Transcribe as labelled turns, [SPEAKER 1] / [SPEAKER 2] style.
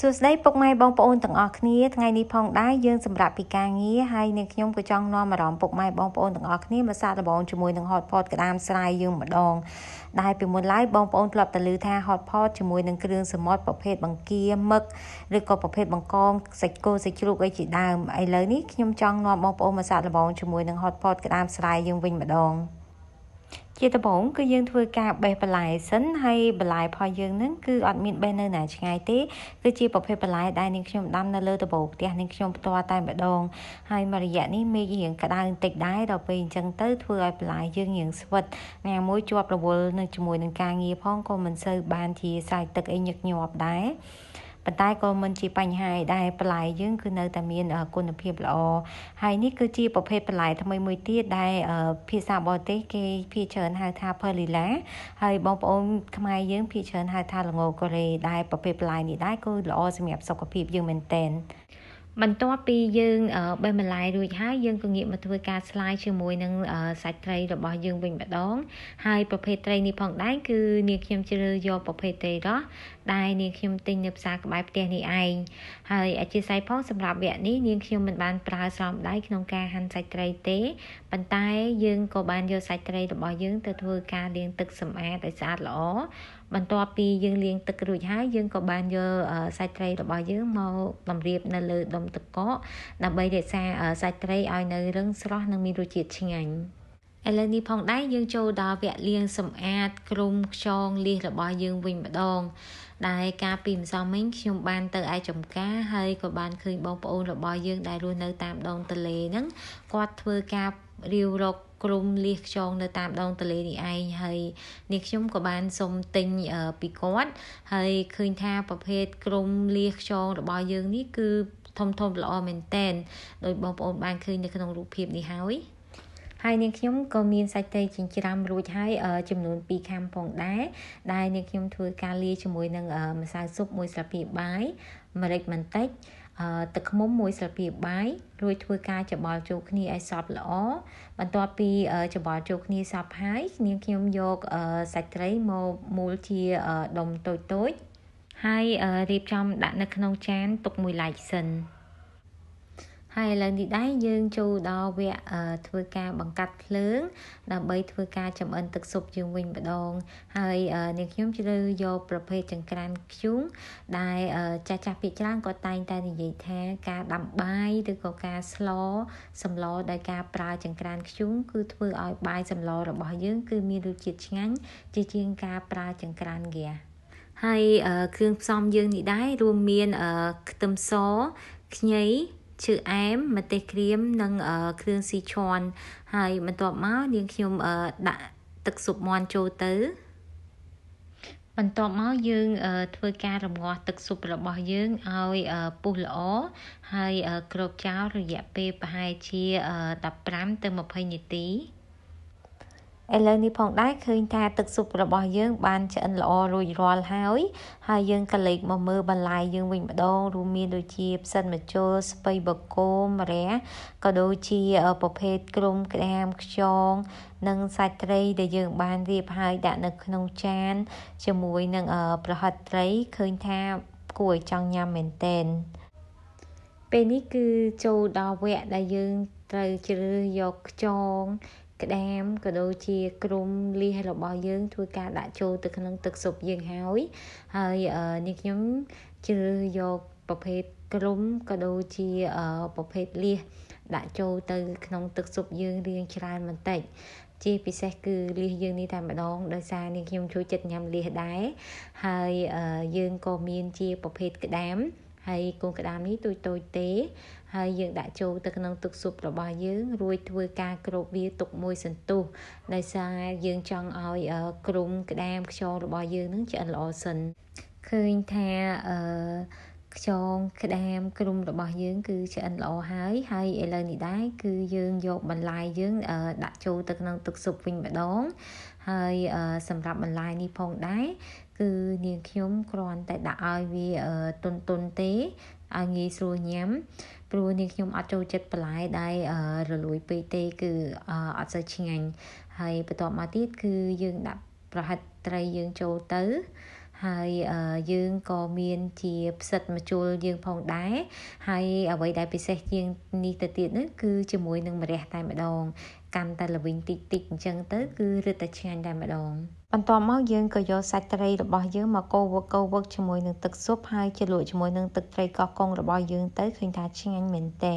[SPEAKER 1] សួស្តីពុកម៉ែបងប្អូនទាំងអស់គ្នាថ្ងៃនេះផងដែរយើងសម្រាប់ពីការងារហើយនឹងខ្ញុំក៏ចង់នាំអារម្មណ៍ពុកម៉ែបងប្អូនទាំងអស់គ្នាមកសាកល្បងជាមួយនឹង hot pot ក្តាមស្រ័យយើងម្ដង ដែលពីមុនឡើយបងប្អូនធ្លាប់តែឮថា hot pot ជាមួយនឹងគ្រឿងសមុទ្រប្រភេទបង្គាមឹកឬក៏ប្រភេទបង្កងសាច់គោសាច់ជ្រូកអីជាដើមឥឡូវនេះខ្ញុំចង់នាំបងប្អូនមកសាកល្បងជាមួយនឹង hot pot ក្តាមស្រ័យយើងវិញម្ដង។ជាដំបូងគឺយើងធ្វើការបេះបន្លែសិនហើយបន្លែផលយើងហ្នឹងគឺអត់មានបេះនៅណាឆ្ងាយទេគឺជាប្រភេទបន្លែដែលនាងខ្ញុំដាំនៅលើដំបូលផ្ទះនាងខ្ញុំផ្ទាល់តែម្ដង ហើយមួយរយៈនេះមេឃរៀងក្តៅបន្តិចដែរដល់ពេលអញ្ចឹងទៅធ្វើឲ្យបន្លែយើងរៀងស្វិតណាមួយជាប់រវល់នៅជាមួយនឹងការងារផងក៏មិនសូវបានជាសាយទឹកអីញឹកញាប់ដែរប៉ុន្តែក៏មិនជាបញ្ហាឯដែរបន្លែយើងគឺនៅតែមានគុណភាពល្អហើយនេះគឺជាប្រភេទបន្លែថ្មីមួយទៀតដែលភាសាបរទេស គេភាគច្រើនហៅថា perlila ហើយបងប្អូនខ្មែរយើងភាគច្រើនហៅថាល្ងកូរ៉េដែលប្រភេទបន្លែនេះដែរគឺល្អសម្រាប់សុខភាពយើងមែនតើបន្ទាប់ពីយើង បេះបន្លែរួចហើយយើងក៏ងាកមកធ្វើការស្លាយជាមួយនឹងសាច់ត្រីរបស់យើងវិញម្ដង ហើយប្រភេទត្រីនេះផងដែរគឺនាងខ្ញុំជ្រើសយកប្រភេទត្រីរ៉ស់ដែលនាងខ្ញុំទិញនៅផ្សារក្បែរផ្ទះនេះឯងហើយអធិស្ឋានផងសម្រាប់វគ្គនេះនាងខ្ញុំមិនបានប្រើស្រោមដៃក្នុងការហាន់សាច់ត្រីទេប៉ុន្តែយើងក៏បានយកសាច់ត្រីរបស់យើងទៅធ្វើការលាងទឹកសម្អាតឲ្យស្អាតល្អបន្ទាប់ពីយើងលាងទឹករួចហើយយើងក៏បានយកសាច់ត្រីរបស់យើងមកបំរាបនៅលើដុំទឹកកកដើម្បីរក្សាសាច់ត្រីឲ្យនៅរឹងស្រស់និងមានរសជាតិឆ្ងាញ់ឥឡូវនេះផងដែរយើងចូលដល់វគ្គលាង សម្អាត ក្រមខ្យងលៀសរបស់យើងវិញម្ដង ដែលកាលពីម្សិលមិញខ្ញុំបាន ទៅឯចំការហើយក៏បានឃើញបងប្អូនរបស់យើងដែលរស់នៅតាមដងទន្លេហ្នឹងគាត់ធ្វើការរាវរកគ្រុំលៀសខ្យងនៅតាមដងទន្លេនេះឯងហើយនេះខ្ញុំក៏បានសុំទិញពីគាត់ហើយឃើញថាប្រភេទគ្រុំលៀសខ្យងរបស់យើងនេះគឺធំធំល្អមែនតែនដោយបងប្អូនបានឃើញនៅក្នុងរូបភាពនេះហើយហើយនាងខ្ញុំក៏មានសាច់ត្រីចិញ្ច្រាំរួចហើយចំនួន2ខាំផងដែរដែលនាងខ្ញុំធ្វើការលាយជាមួយនឹងម្សៅស៊ុបមួយស្លាបព្រាបាយម្រេចបន្តិចទឹកឃ្មុំមួយស្លាបព្រាបាយរួចធ្វើការច្បល់ចូលគ្នាឲ្យសព្វល្អបន្ទាប់ពីច្បល់ចូលគ្នាសព្វហើយនាងខ្ញុំយកសាច់ត្រីមកមូលជាដុំតូចៗហើយរៀបចំដាក់នៅក្នុងចាន ទុកមួយឡែកសិន។ហើយឥឡូវនេះដែរយើងចូលដល់វគ្គធ្វើការបង្កាត់ភ្លើង ដើម្បីធ្វើការចម្អិន ទឹកស៊ុបយើងវិញម្ដង ហើយនាងខ្ញុំជ្រើសយកប្រភេទចង្ក្រានធ្យូងដែលចាស់ចាស់ពាក្យច្រើនក៏តែងតែ និយាយថាការដាំបាយឬក៏ការស្ល សម្លដោយការប្រើចង្ក្រានធ្យូងគឺ ធ្វើឲ្យបាយសម្លរបស់យើងគឺ មានរសជាតិឆ្ងាញ់ជាជាងការប្រើចង្ក្រានហ្គាហើយគ្រឿងផ្សំយើងនេះដែររួមមានខ្ទឹមសខ្ញីឈើអែមម្ទេសក្រៀមនិងគ្រឿងស៊ីឈွန်ហើយ បន្ទាប់មកនាងខ្ញុំដាក់ទឹកស៊ុបមាន់ចូលទៅ បន្ទាប់មកយើង ធ្វើការរងាស់ ទឹកស៊ុបរបស់យើងឲ្យពុះល្អហើយគ្របចោលរយៈពេលប្រហែលជា15ទៅ20នាទីឥឡូវនេះផងដែរឃើញថាទឹកស៊ុបរបស់យើងបានឆ្អិនល្អរួចរាល់ហើយហើយយើងក៏លេចមកមើលបន្លែយើងវិញម្ដងរួមមានដូចជាផ្សិនម្ជុលស្ពៃបកូមរះក៏ដូចជាប្រភេទក្រុមក្តាមខ្យងនិងសាច់ត្រីដែលយើង បានរៀបហើយដាក់នៅក្នុងចានជាមួយ នឹងប្រហិតត្រីឃើញថាគួរឲ្យចង់ញ៉ាំមែនតែនពេលនេះគឺចូលដល់វគ្គដែលយើងត្រូវជ្រើសយកខ្យងក្តាមក៏ដូចជាក្រុមលីសរបស់យើង ធ្វើការដាក់ចូលទៅក្នុងទឹកស៊ុបយើងហើយហើយនេះខ្ញុំជ្រើសយកប្រភេទក្រុមក៏ដូចជាប្រភេទលីសដាក់ចូលទៅក្នុងទឹកស៊ុបយើងរៀងច្រើនបន្តិចជា ពិសេសគឺលៀសយើងនេះតែម្ដង ដោយសារនេះខ្ញុំចូលចិត្តញ៉ាំលៀសដែរហើយយើងក៏មានជាប្រភេទក្តាមហើយកូនក្តាមនេះទូចតូចទេហើយយើងដាក់ចូលទៅក្នុងទឹកស៊ុបរបស់យើងរួចធ្វើការគ្របវាទុកមួយសន្ទុះដោយសារយើងចង់ឲ្យក្រមក្តាមខ្យងរបស់យើងនឹងឆ្អិនល្អសិនឃើញថាអឺខ្យងក្តាម ក្រុមរបស់យើងគឺឆ្អិនល្អហើយហើយឥឡូវនេះដែរគឺយើងយកបន្លែយើង ដាក់ចូលទៅក្នុងទឹកស៊ុបវិញម្ដងហើយសម្រាប់បន្លែនេះផងដែរគឺ នាងខ្ញុំគ្រាន់តែដាក់ឲ្យវាទុនទុនទេឲ្យងាយស្រួលញ៉ាំព្រោះនាងខ្ញុំអត់ចូលចិត្តបន្លែដែលរលួយពេកទេ គឺអត់សូវឆ្ងាញ់ហើយបន្ទាប់មកទៀតគឺយើងដាក់ប្រហិតត្រីយើងចូលទៅហើយយើងក៏មានជាផ្សិតមជុលយើងផងដែរហើយអ្វីដែលពិសេស ជាងនេះទៅទៀតនោះគឺជាមួយនឹងម្រះតែម្ដងកាន់តែល្វីងតិចតិចអញ្ចឹងទៅគឺរឹតតែឆ្ងាញ់តែម្ដងបន្ទាប់មកយើងក៏យកសាច់ត្រីរបស់យើងមកកូរវឹកកូរវឹកជាមួយនឹងទឹកស៊ុបហើយជ្រលក់ជាមួយនឹងទឹកត្រីកោះកុងរបស់យើងទៅឃើញថាឆ្ងាញ់មែនតើ